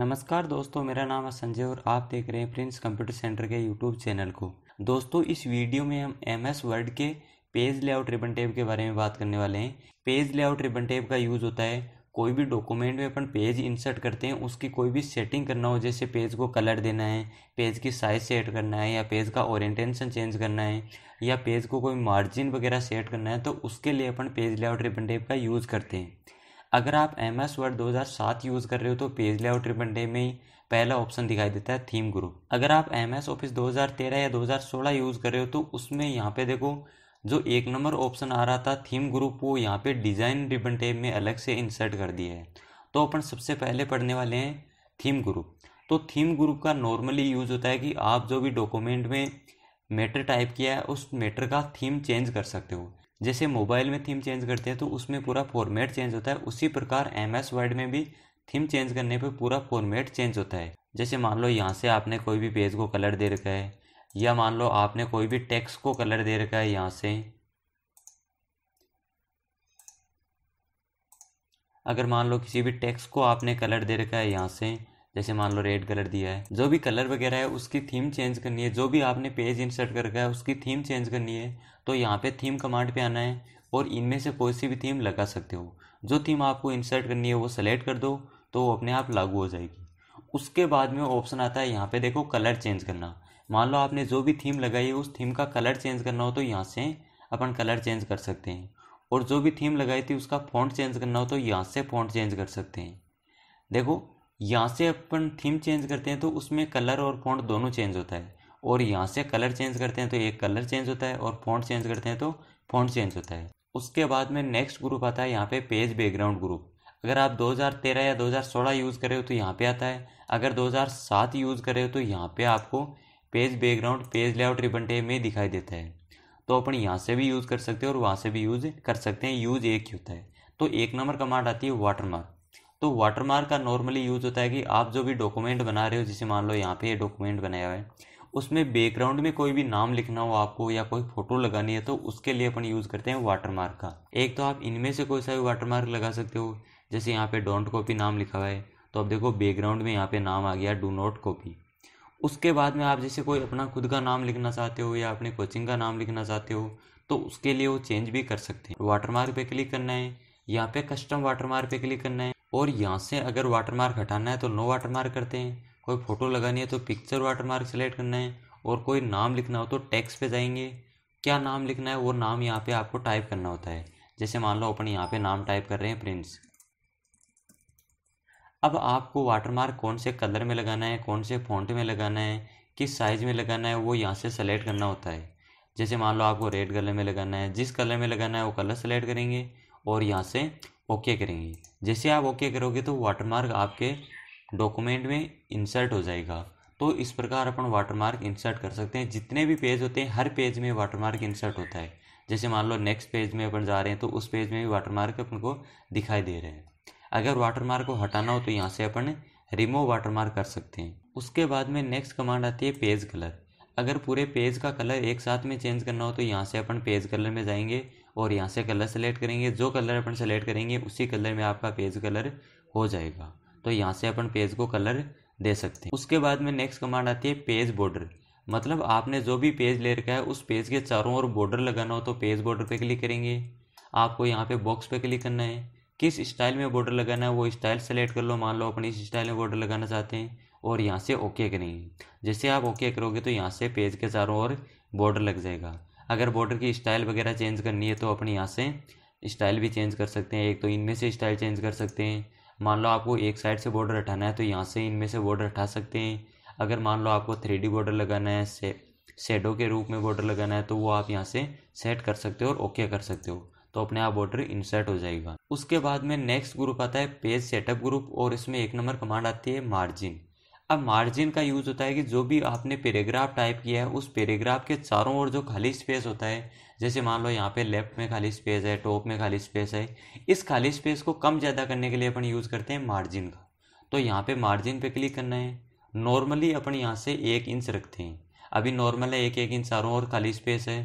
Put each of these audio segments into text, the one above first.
नमस्कार दोस्तों मेरा नाम है संजय और आप देख रहे हैं प्रिंस कंप्यूटर सेंटर के यूट्यूब चैनल को दोस्तों इस वीडियो में हम एम एस वर्ड के पेज लेआउट रिबन टेप के बारे में बात करने वाले हैं पेज लेआउट रिबन टेप का यूज़ होता है कोई भी डॉक्यूमेंट में अपन पेज इंसर्ट करते हैं उसकी कोई भी सेटिंग करना हो जैसे पेज को कलर देना है पेज की साइज सेट करना है या पेज का ओरिएंटेशन चेंज करना है या पेज को कोई मार्जिन वगैरह सेट करना है तो उसके लिए अपन पेज लेआउट रिबन टेप का यूज़ करते हैं अगर आप एम एस वर्ड दो यूज़ कर रहे हो तो पेज लेआउट रिबन डे में ही पहला ऑप्शन दिखाई देता है थीम ग्रुप अगर आप एम एस ऑफिस 2013 या 2016 यूज़ कर रहे हो तो उसमें यहाँ पे देखो जो एक नंबर ऑप्शन आ रहा था थीम ग्रुप वो यहाँ पे डिज़ाइन रिबन टेप में अलग से इंसर्ट कर दिया है तो अपन सबसे पहले पढ़ने वाले हैं थीम ग्रुप तो थीम ग्रुप का नॉर्मली यूज़ होता है कि आप जो भी डॉक्यूमेंट में मैटर टाइप किया है उस मैटर का थीम चेंज कर सकते हो जैसे मोबाइल में थीम चेंज करते हैं तो उसमें पूरा फॉर्मेट चेंज होता है उसी प्रकार एम एस वर्ड में भी थीम चेंज करने पर पूरा फॉर्मेट चेंज होता है जैसे मान लो यहाँ से आपने कोई भी पेज को कलर दे रखा है या मान लो आपने कोई भी टेक्स्ट को कलर दे रखा है यहाँ से अगर मान लो किसी भी टेक्स्ट को आपने कलर दे रखा है यहाँ से जैसे मान लो रेड कलर दिया है जो भी कलर वगैरह है उसकी थीम चेंज करनी है जो भी आपने पेज इंसर्ट कर रखा है उसकी थीम चेंज करनी है तो यहाँ पे थीम कमांड पे आना है और इनमें से कोई सी भी थीम लगा सकते हो जो थीम आपको इंसर्ट करनी है वो सेलेक्ट कर दो तो वो अपने आप लागू हो जाएगी उसके बाद में ऑप्शन आता है यहाँ पे देखो कलर चेंज करना मान लो आपने जो भी थीम लगाई है उस थीम का कलर चेंज करना हो तो यहाँ से अपन कलर चेंज कर सकते हैं और जो भी थीम लगाई थी उसका फ़ॉन्ट चेंज करना हो तो यहाँ से फ़ॉन्ट चेंज कर सकते हैं देखो यहाँ से अपन थीम चेंज करते हैं तो उसमें कलर और फॉन्ट दोनों चेंज होता है और यहाँ से कलर चेंज करते हैं तो एक कलर चेंज होता है और फॉन्ट चेंज करते हैं तो फॉन्ट चेंज होता है उसके बाद में नेक्स्ट ग्रुप आता है यहाँ पे पेज बैकग्राउंड ग्रुप अगर आप 2013 या 2016 यूज़ कर रहे हो तो यहाँ पे आता है अगर 2007 यूज़ कर रहे हो तो यहाँ पे आपको page background page layout ribbon tab में दिखाई देता है तो अपन यहाँ से भी यूज़ कर सकते हैं और वहाँ से भी यूज़ कर सकते हैं यूज़ एक ही होता है तो एक नंबर कमांड आती है वाटरमार्क तो वाटरमार्क का नॉर्मली यूज होता है कि आप जो भी डॉक्यूमेंट बना रहे हो जिसे मान लो यहाँ पे ये डॉक्यूमेंट बनाया हुआ है उसमें बैकग्राउंड में कोई भी नाम लिखना हो आपको या कोई फोटो लगानी है तो उसके लिए अपन यूज़ करते हैं वाटरमार्क का एक तो आप इनमें से कोई सा भी वाटरमार्क लगा सकते हो जैसे यहाँ पे डोंट कॉपी नाम लिखा हुआ है तो आप देखो बैकग्राउंड में यहाँ पे नाम आ गया डू नॉट कॉपी उसके बाद में आप जैसे कोई अपना खुद का नाम लिखना चाहते हो या अपने कोचिंग का नाम लिखना चाहते हो तो उसके लिए वो चेंज भी कर सकते हैं वाटरमार्क पे क्लिक करना है यहाँ पे कस्टम वाटरमार्क पे क्लिक करना है और यहाँ से अगर वाटरमार्क हटाना है तो नो वाटरमार्क करते हैं कोई फ़ोटो लगानी है तो पिक्चर वाटरमार्क सेलेक्ट करना है और कोई नाम लिखना हो तो टैक्स पे जाएंगे क्या नाम लिखना है वो नाम यहाँ पे आपको टाइप करना होता है जैसे मान लो अपन यहाँ पे नाम टाइप कर रहे हैं प्रिंस अब आपको वाटरमार्क कौन से कलर में लगाना है कौन से फॉन्ट में लगाना है किस साइज़ में लगाना है वो यहाँ से सेलेक्ट करना होता है जैसे मान लो आपको रेड कलर में लगाना है जिस कलर में लगाना है वो कलर सेलेक्ट करेंगे और यहाँ से ओके करेंगे जैसे आप ओके करोगे तो वाटरमार्क आपके डॉक्यूमेंट में इंसर्ट हो जाएगा तो इस प्रकार अपन वाटरमार्क इंसर्ट कर सकते हैं जितने भी पेज होते हैं हर पेज में वाटरमार्क इंसर्ट होता है जैसे मान लो नेक्स्ट पेज में अपन जा रहे हैं तो उस पेज में भी वाटरमार्क अपन को दिखाई दे रहे हैं अगर वाटरमार्क को हटाना हो तो यहाँ से अपन रिमूव वाटरमार्क कर सकते हैं उसके बाद में नेक्स्ट कमांड आती है पेज कलर अगर पूरे पेज का कलर एक साथ में चेंज करना हो तो यहाँ से अपन पेज कलर में जाएंगे और यहाँ से कलर सेलेक्ट करेंगे जो कलर अपन सेलेक्ट करेंगे उसी कलर में आपका पेज कलर हो जाएगा तो यहाँ से अपन पेज को कलर दे सकते हैं उसके बाद में नेक्स्ट कमांड आती है पेज बॉर्डर मतलब आपने जो भी पेज ले रखा है उस पेज के चारों ओर बॉर्डर लगाना हो तो पेज बॉर्डर पे क्लिक करेंगे आपको यहाँ पे बॉक्स पे क्लिक करना है किस स्टाइल में बॉर्डर लगाना है वो स्टाइल सेलेक्ट कर लो मान लो अपन इस स्टाइल में बॉर्डर लगाना चाहते हैं और यहाँ से ओके करेंगे जैसे आप ओके करोगे तो यहाँ से पेज के चारों ओर बॉर्डर लग जाएगा अगर बॉर्डर की स्टाइल वगैरह चेंज करनी है तो अपने यहाँ से स्टाइल भी चेंज कर सकते हैं एक तो इनमें से स्टाइल चेंज कर सकते हैं मान लो आपको एक साइड से बॉर्डर हटाना है तो यहाँ से इनमें से बॉर्डर हटा सकते हैं अगर मान लो आपको थ्री बॉर्डर लगाना है से शेडो के रूप में बॉर्डर लगाना है तो वो आप यहाँ से सेट कर सकते हो और ओके कर सकते हो तो अपने आप बॉर्डर इंसर्ट हो जाएगा उसके बाद में नेक्स्ट ग्रुप आता है पेज सेटअप ग्रुप और इसमें एक नंबर कमांड आती है मार्जिन अब मार्जिन का यूज़ होता है कि जो भी आपने पैराग्राफ टाइप किया है उस पैराग्राफ के चारों ओर जो खाली स्पेस होता है जैसे मान लो यहाँ पे लेफ्ट में खाली स्पेस है टॉप में खाली स्पेस है इस खाली स्पेस को कम ज़्यादा करने के लिए अपन यूज़ करते हैं मार्जिन का तो यहाँ पे मार्जिन पे क्लिक करना है नॉर्मली अपन यहाँ से एक इंच रखते हैं अभी नॉर्मल है एक एक इंच चारों ओर खाली स्पेस है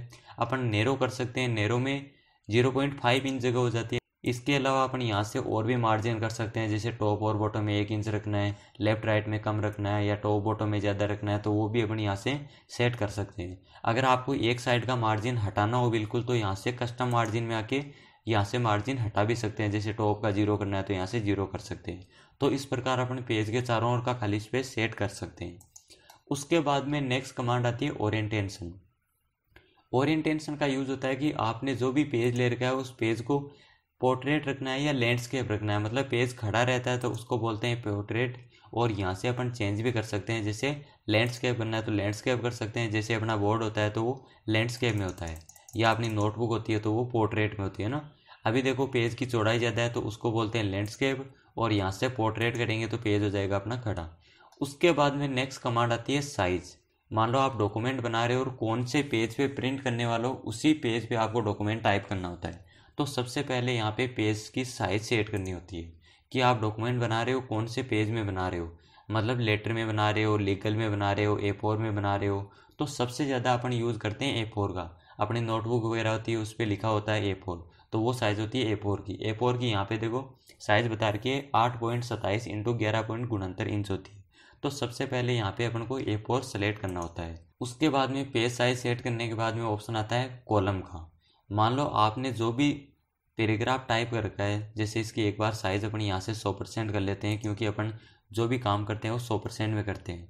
अपन नेरो कर सकते हैं नेरो में जीरो पॉइंट फाइव इंच जगह हो जाती है इसके अलावा अपन यहाँ से और भी मार्जिन कर सकते हैं जैसे टॉप और बॉटम में एक इंच रखना है लेफ्ट राइट में कम रखना है या टॉप बॉटम में ज़्यादा रखना है तो वो भी अपन यहाँ से सेट कर सकते हैं अगर आपको एक साइड का मार्जिन हटाना हो बिल्कुल तो यहाँ से कस्टम मार्जिन में आके यहाँ से मार्जिन हटा भी सकते हैं जैसे टॉप का जीरो करना है तो यहाँ से जीरो कर सकते हैं तो इस प्रकार अपन पेज के चारों ओर का खाली स्पेस सेट कर सकते हैं उसके बाद में नेक्स्ट कमांड आती है ओरिएंटेशन ओरिएंटेशन का यूज़ होता है कि आपने जो भी पेज ले रखा है उस पेज को पोर्ट्रेट रखना है या लैंडस्केप रखना है मतलब पेज खड़ा रहता है तो उसको बोलते हैं पोर्ट्रेट और यहाँ से अपन चेंज भी कर सकते हैं जैसे लैंडस्केप करना है तो लैंडस्केप कर सकते हैं जैसे अपना बोर्ड होता है तो वो लैंडस्केप में होता है या अपनी नोटबुक होती है तो वो पोर्ट्रेट में होती है ना अभी देखो पेज की चौड़ाई ज़्यादा है तो उसको बोलते हैं लैंडस्केप और यहाँ से पोर्ट्रेट करेंगे तो पेज हो जाएगा अपना खड़ा उसके बाद में नेक्स्ट कमांड आती है साइज़ मान लो आप डॉक्यूमेंट बना रहे हो और कौन से पेज पे प्रिंट करने वाले हो उसी पेज पे आपको डॉक्यूमेंट टाइप करना होता है तो सबसे पहले यहाँ पे पेज की साइज़ सेट करनी होती है कि आप डॉक्यूमेंट बना रहे हो कौन से पेज में बना रहे हो मतलब लेटर में बना रहे हो लीगल में बना रहे हो ए फोर में बना रहे हो तो सबसे ज़्यादा अपन यूज़ करते हैं ए फोर का अपनी नोटबुक वगैरह होती है उस पर लिखा होता है ए फोर तो वो साइज़ होती है ए फोर की ए फोर की यहाँ पे देखो साइज़ बता रखिए आठ पॉइंट सत्ताईस इंटू ग्यारह पॉइंट गुणहत्तर इंच होती है तो सबसे पहले यहाँ पे अपन को ए फोर सेलेक्ट करना होता है उसके बाद में पेज साइज सेट करने के बाद में ऑप्शन आता है कॉलम का मान लो आपने जो भी पैराग्राफ टाइप कर रखा है जैसे इसकी एक बार साइज़ अपन यहाँ से सौ परसेंट कर लेते हैं क्योंकि अपन जो भी काम करते हैं वो सौ परसेंट में करते हैं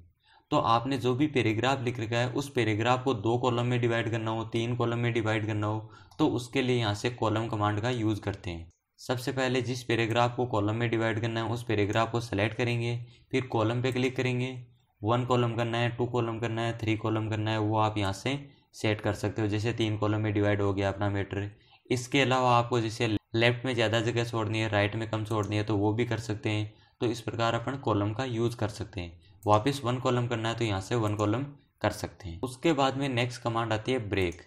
तो आपने जो भी पैराग्राफ लिख रखा है उस पैराग्राफ को दो कॉलम में डिवाइड करना हो तीन कॉलम में डिवाइड करना हो तो उसके लिए यहाँ से कॉलम कमांड का यूज़ करते हैं सबसे पहले जिस पैराग्राफ को कॉलम में डिवाइड करना है उस पैराग्राफ को सेलेक्ट करेंगे फिर कॉलम पे क्लिक करेंगे वन कॉलम करना है टू कॉलम करना है थ्री कॉलम करना है वो आप यहाँ से सेट कर सकते हो जैसे तीन कॉलम में डिवाइड हो गया अपना मेटर इसके अलावा आपको जैसे लेफ्ट में ज़्यादा जगह छोड़नी है राइट में कम छोड़नी है तो वो भी कर सकते हैं तो इस प्रकार अपन कॉलम का यूज़ कर सकते हैं वापस वन कॉलम करना है तो यहाँ से वन कॉलम कर सकते हैं उसके बाद में नेक्स्ट कमांड आती है ब्रेक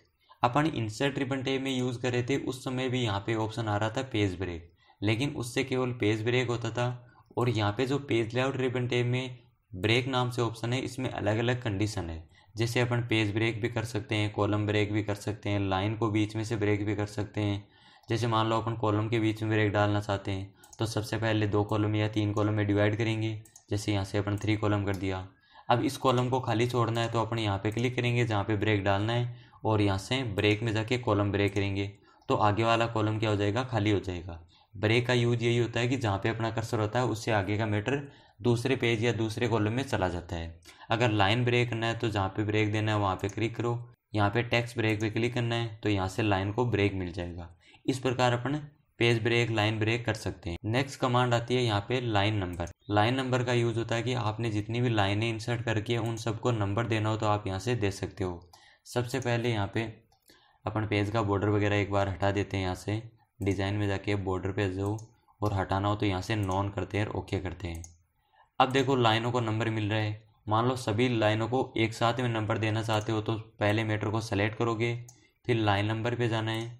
अपन इंसर्ट रिबन टेप में यूज़ कर रहे थे उस समय भी यहाँ पे ऑप्शन आ रहा था पेज ब्रेक लेकिन उससे केवल पेज ब्रेक होता था और यहाँ पे जो पेज लेआउट रिबन टेप में ब्रेक नाम से ऑप्शन है इसमें अलग अलग कंडीशन है जैसे अपन पेज ब्रेक भी कर सकते हैं कॉलम ब्रेक भी कर सकते हैं लाइन को बीच में से ब्रेक भी कर सकते हैं जैसे मान लो अपन कॉलम के बीच में ब्रेक डालना चाहते हैं तो सबसे पहले दो कॉलम या तीन कॉलम में डिवाइड करेंगे जैसे यहाँ से अपन थ्री कॉलम कर दिया अब इस कॉलम को खाली छोड़ना है तो अपन यहाँ पे क्लिक करेंगे जहाँ पे ब्रेक डालना है और यहाँ से ब्रेक में जाके कॉलम ब्रेक करेंगे तो आगे वाला कॉलम क्या हो जाएगा खाली हो जाएगा ब्रेक का यूज यही होता है कि जहाँ पे अपना कर्सर होता है उससे आगे का मीटर दूसरे पेज या दूसरे कॉलम में चला जाता है अगर लाइन ब्रेक करना है तो जहाँ पे ब्रेक देना है वहाँ पे क्लिक करो यहाँ पे टेक्स्ट ब्रेक पे क्लिक करना है तो यहाँ से लाइन को ब्रेक मिल जाएगा इस प्रकार अपन पेज ब्रेक लाइन ब्रेक कर सकते हैं नेक्स्ट कमांड आती है यहाँ पे लाइन नंबर लाइन नंबर का यूज होता है कि आपने जितनी भी लाइनें इंसर्ट करके उन सबको नंबर देना हो तो आप यहाँ से दे सकते हो सबसे पहले यहाँ पे अपन पेज का बॉर्डर वगैरह एक बार हटा देते हैं यहाँ से डिज़ाइन में जाके बॉर्डर पे जो और हटाना हो तो यहाँ से नॉन करते हैं और ओके करते हैं अब देखो लाइनों को नंबर मिल रहा है मान लो सभी लाइनों को एक साथ में नंबर देना चाहते हो तो पहले मेटर को सेलेक्ट करोगे फिर लाइन नंबर पे जाना है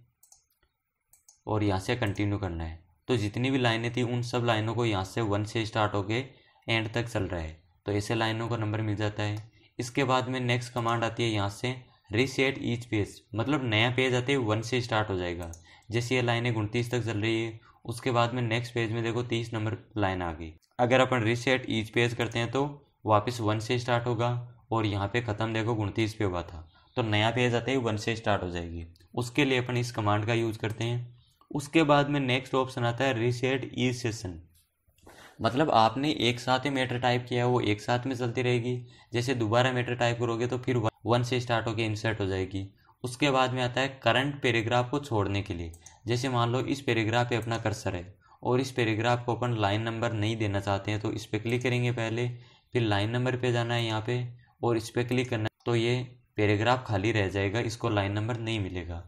और यहाँ से कंटिन्यू करना है तो जितनी भी लाइनें थी उन सब लाइनों को यहाँ से वन से स्टार्ट होके एंड तक चल रहा है तो ऐसे लाइनों का नंबर मिल जाता है इसके बाद में नेक्स्ट कमांड आती है यहाँ से रीसेट ईच पेज मतलब नया पेज आते ही वन से स्टार्ट हो जाएगा जैसे ये लाइन एक उनतीस तक चल रही है उसके बाद में नेक्स्ट पेज में देखो तीस नंबर लाइन आ गई अगर अपन रीसेट ईच पेज करते हैं तो वापस वन से स्टार्ट होगा और यहाँ पे ख़त्म देखो उनतीस पे हुआ था तो नया पेज आते ही वन से स्टार्ट हो जाएगी उसके लिए अपन इस कमांड का यूज़ करते हैं उसके बाद में नेक्स्ट ऑप्शन आता है रीसेट ई सेशन मतलब आपने एक साथ ही मेटर टाइप किया वो एक साथ में चलती रहेगी जैसे दोबारा मेटर टाइप करोगे तो फिर वन से स्टार्ट होकर इंसर्ट हो जाएगी उसके बाद में आता है करंट पैराग्राफ को छोड़ने के लिए जैसे मान लो इस पैराग्राफ पे अपना कर्सर है और इस पैराग्राफ को अपन लाइन नंबर नहीं देना चाहते हैं तो इस पर क्लिक करेंगे पहले फिर लाइन नंबर पे जाना है यहाँ पे और इस पर क्लिक करना है तो ये पैराग्राफ खाली रह जाएगा इसको लाइन नंबर नहीं मिलेगा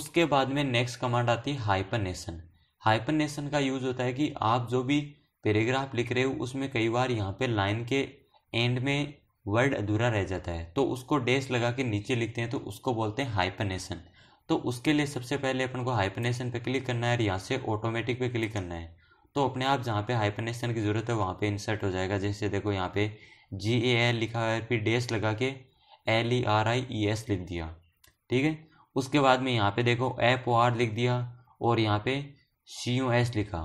उसके बाद में नेक्स्ट कमांड आती है हाइपरनेशन हाइपरनेशन का यूज़ होता है कि आप जो भी पैराग्राफ लिख रहे हो उसमें कई बार यहाँ पे लाइन के एंड में वर्ड अधूरा रह जाता है तो उसको डेस लगा के नीचे लिखते हैं तो उसको बोलते हैं हाइपनेशन तो उसके लिए सबसे पहले अपन को हाइपनेशन पे क्लिक करना है और यहाँ से ऑटोमेटिक पे क्लिक करना है तो अपने आप जहाँ पे हाइपनेशन की ज़रूरत है वहाँ पे इंसर्ट हो जाएगा जैसे देखो यहाँ पे जी ए एल लिखा है फिर डेस लगा के L E R I E S लिख दिया ठीक है उसके बाद में यहाँ पे देखो एफ ओ आर लिख दिया और यहाँ पे सी यू एस लिखा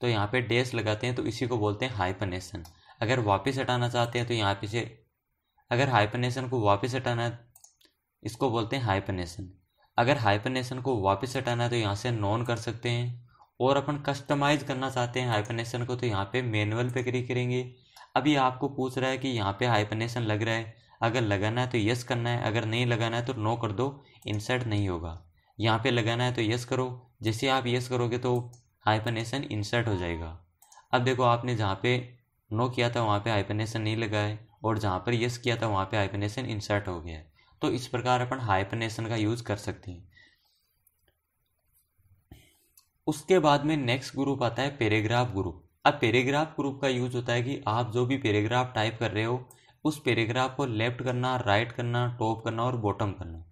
तो यहाँ पे डेस लगाते हैं तो इसी को बोलते हैं हाइपनेशन अगर वापस हटाना चाहते हैं तो यहाँ पे से अगर हाइपनेशन को वापस हटाना इसको बोलते हैं हाइपनेशन अगर हाइपनेशन को वापस हटाना है तो यहाँ से नॉन कर सकते हैं और अपन कस्टमाइज करना चाहते हैं हाइपनेशन को तो यहाँ पे मैनुअल पे क्लिक करेंगे अभी आपको पूछ रहा है कि यहाँ पे हाइपनेशन लग रहा है अगर लगाना है तो यस करना है अगर नहीं लगाना है तो नो कर दो इंसर्ट नहीं होगा यहाँ पे लगाना है तो यस करो जैसे आप यस करोगे तो हाइपनेशन इंसर्ट हो जाएगा अब देखो आपने जहाँ पे नो किया था वहाँ पे हाइपनेशन नहीं लगाए और जहाँ पर यस किया था वहाँ पे हाइपनेशन इंसर्ट हो गया है तो इस प्रकार अपन हाइपनेशन का यूज़ कर सकते हैं उसके बाद में नेक्स्ट ग्रुप आता है पेरेग्राफ ग्रुप अब पेरेग्राफ ग्रुप का यूज होता है कि आप जो भी पेरेग्राफ टाइप कर रहे हो उस पेरेग्राफ को लेफ्ट करना राइट करना टॉप करना और बॉटम करना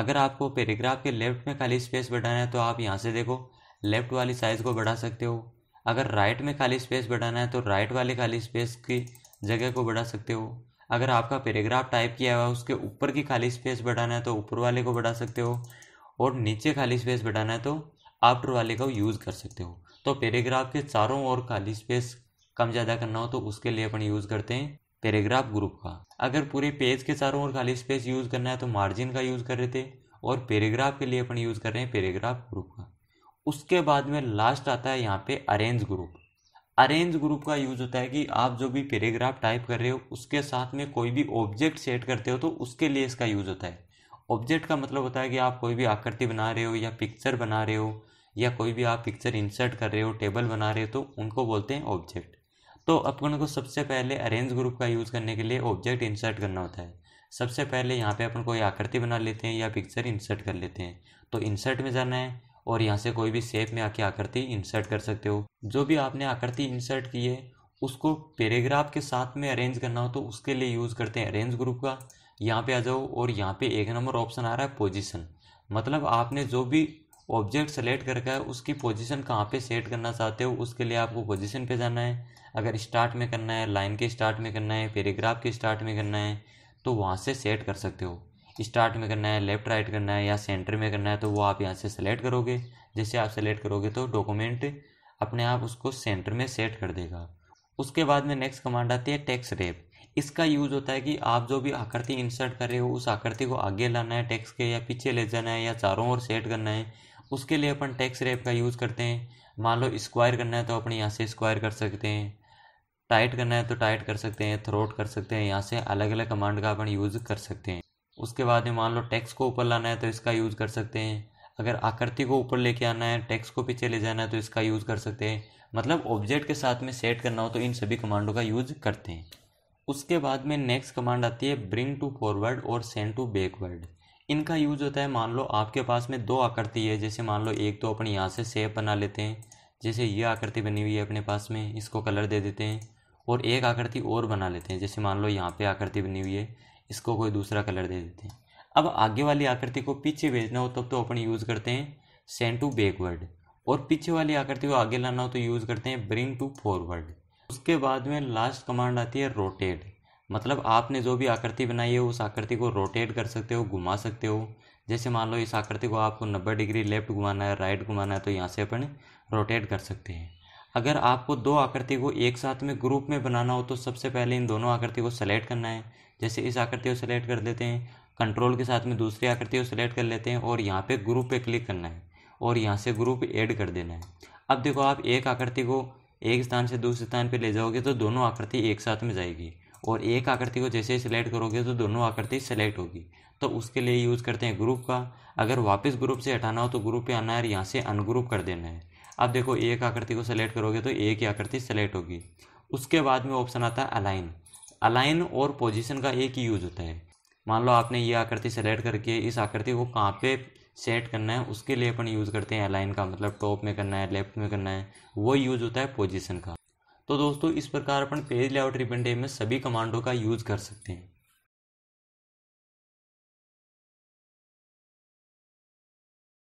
अगर आपको पेरेग्राफ के लेफ्ट में खाली स्पेस बढ़ाना है तो आप यहाँ से देखो लेफ्ट वाली साइज को बढ़ा सकते हो अगर राइट में खाली स्पेस बढ़ाना है तो राइट वाले खाली स्पेस की जगह को बढ़ा सकते हो अगर आपका पैराग्राफ टाइप किया हुआ है उसके ऊपर की खाली स्पेस बढ़ाना है तो ऊपर वाले को बढ़ा सकते हो और नीचे खाली स्पेस बढ़ाना है तो आफ्टर वाले का यूज़ कर सकते हो तो पैराग्राफ के चारों ओर खाली स्पेस कम ज़्यादा करना हो तो उसके लिए अपन यूज़ करते हैं पैराग्राफ ग्रुप का अगर पूरे पेज के चारों ओर खाली स्पेस यूज़ करना है तो मार्जिन का यूज़ कर रहे थे और पैराग्राफ के लिए अपन यूज़ कर रहे हैं पैराग्राफ ग्रुप का उसके बाद में लास्ट आता है यहाँ पे अरेंज ग्रुप अरेंज ग्रुप का यूज होता है कि आप जो भी पेरेग्राफ टाइप कर रहे हो उसके साथ में कोई भी ऑब्जेक्ट सेट करते हो तो उसके लिए इसका यूज होता है ऑब्जेक्ट का मतलब होता है कि आप कोई भी आकृति बना रहे हो या पिक्चर बना रहे हो या कोई भी आप पिक्चर इंसर्ट कर रहे हो टेबल बना रहे हो तो उनको बोलते हैं ऑब्जेक्ट तो अपन को सबसे पहले अरेंज ग्रुप का यूज़ करने के लिए ऑब्जेक्ट इंसर्ट करना होता है सबसे पहले यहाँ पे अपन कोई आकृति बना लेते हैं या पिक्चर इंसर्ट कर लेते हैं तो इंसर्ट में जाना है और यहाँ से कोई भी शेप में आके आकृति इंसर्ट कर सकते हो जो भी आपने आकृति इंसर्ट की है उसको पैराग्राफ के साथ में अरेंज करना हो तो उसके लिए यूज़ करते हैं अरेंज ग्रुप का यहाँ पे आ जाओ और यहाँ पे एक नंबर ऑप्शन आ रहा है पोजीशन मतलब आपने जो भी ऑब्जेक्ट सेलेक्ट कर रखा है उसकी पोजीशन कहाँ पे सेट करना चाहते हो उसके लिए आपको पोजीशन पे जाना है अगर स्टार्ट में करना है लाइन के स्टार्ट में करना है पैराग्राफ के स्टार्ट में करना है तो वहाँ से सेट कर सकते हो स्टार्ट में करना है लेफ़्ट राइट करना है या सेंटर में करना है तो वो आप यहाँ से सेलेक्ट करोगे जैसे आप सेलेक्ट करोगे तो डॉक्यूमेंट अपने आप उसको सेंटर में सेट कर देगा उसके बाद में नेक्स्ट कमांड आती है टेक्स रेप इसका यूज़ होता है कि आप जो भी आकृति इंसर्ट कर रहे हो उस आकृति को आगे लाना है टैक्स के या पीछे ले जाना है या चारों ओर सेट करना है उसके लिए अपन टैक्स रेप का यूज़ करते हैं मान लो स्क्वायर करना है तो अपन यहाँ से स्क्वायर कर सकते हैं टाइट करना है तो टाइट कर सकते हैं थ्रोट कर सकते हैं यहाँ से अलग अलग कमांड का अपन यूज़ कर सकते हैं उसके बाद में मान लो टैक्स को ऊपर लाना है तो इसका यूज़ कर सकते हैं अगर आकृति को ऊपर लेके आना है टैक्स को पीछे ले जाना है तो इसका यूज़ कर सकते हैं मतलब ऑब्जेक्ट के साथ में सेट करना हो तो इन सभी कमांडों का यूज़ करते हैं उसके बाद में नेक्स्ट कमांड आती है ब्रिंग टू फॉरवर्ड और सेंड टू बैकवर्ड इनका यूज़ होता है मान लो आपके पास में दो आकृति है जैसे मान लो एक तो अपन यहाँ से सेप बना लेते हैं जैसे ये आकृति बनी हुई है अपने पास में इसको कलर दे देते हैं और एक आकृति और बना लेते हैं जैसे मान लो यहाँ पे आकृति बनी हुई है इसको कोई दूसरा कलर दे देते हैं अब आगे वाली आकृति को पीछे भेजना हो तब तो अपन यूज़ करते हैं सेंड टू बैकवर्ड और पीछे वाली आकृति को आगे लाना हो तो यूज़ करते हैं ब्रिंग टू फॉरवर्ड उसके बाद में लास्ट कमांड आती है रोटेट मतलब आपने जो भी आकृति बनाई है उस आकृति को रोटेट कर सकते हो घुमा सकते हो जैसे मान लो इस आकृति को आपको नब्बे डिग्री लेफ्ट घुमाना है राइट घुमाना है तो यहाँ से अपन रोटेट कर सकते हैं अगर आपको दो आकृति को एक साथ में ग्रुप में बनाना हो तो सबसे पहले इन दोनों आकृति को सेलेक्ट करना है जैसे इस आकृति को सेलेक्ट कर लेते हैं कंट्रोल के साथ में दूसरी आकृति को सेलेक्ट कर लेते हैं और यहाँ पे ग्रुप पे क्लिक करना है और यहाँ से ग्रुप ऐड कर देना है अब देखो आप एक आकृति को एक स्थान से दूसरे स्थान पर ले जाओगे तो दोनों आकृति एक साथ में जाएगी और एक आकृति को जैसे ही सिलेक्ट करोगे तो दोनों आकृति सेलेक्ट होगी तो उसके लिए यूज़ करते हैं ग्रुप का अगर वापस ग्रुप से हटाना हो तो ग्रुप पे आना है और यहाँ से अनग्रुप कर देना है अब देखो ए एक आकृति को सेलेक्ट करोगे तो ए की आकृति सेलेक्ट होगी उसके बाद में ऑप्शन आता है अलाइन अलाइन और पोजिशन का एक ही यूज होता है मान लो आपने ये आकृति सेलेक्ट करके इस आकृति को कहाँ पे सेट करना है उसके लिए अपन यूज़ करते हैं अलाइन का मतलब टॉप में करना है लेफ्ट में करना है वो यूज़ होता है पोजीशन का तो दोस्तों इस प्रकार अपन पेज लेआउट रिपेंटे में सभी कमांडों का यूज़ कर सकते हैं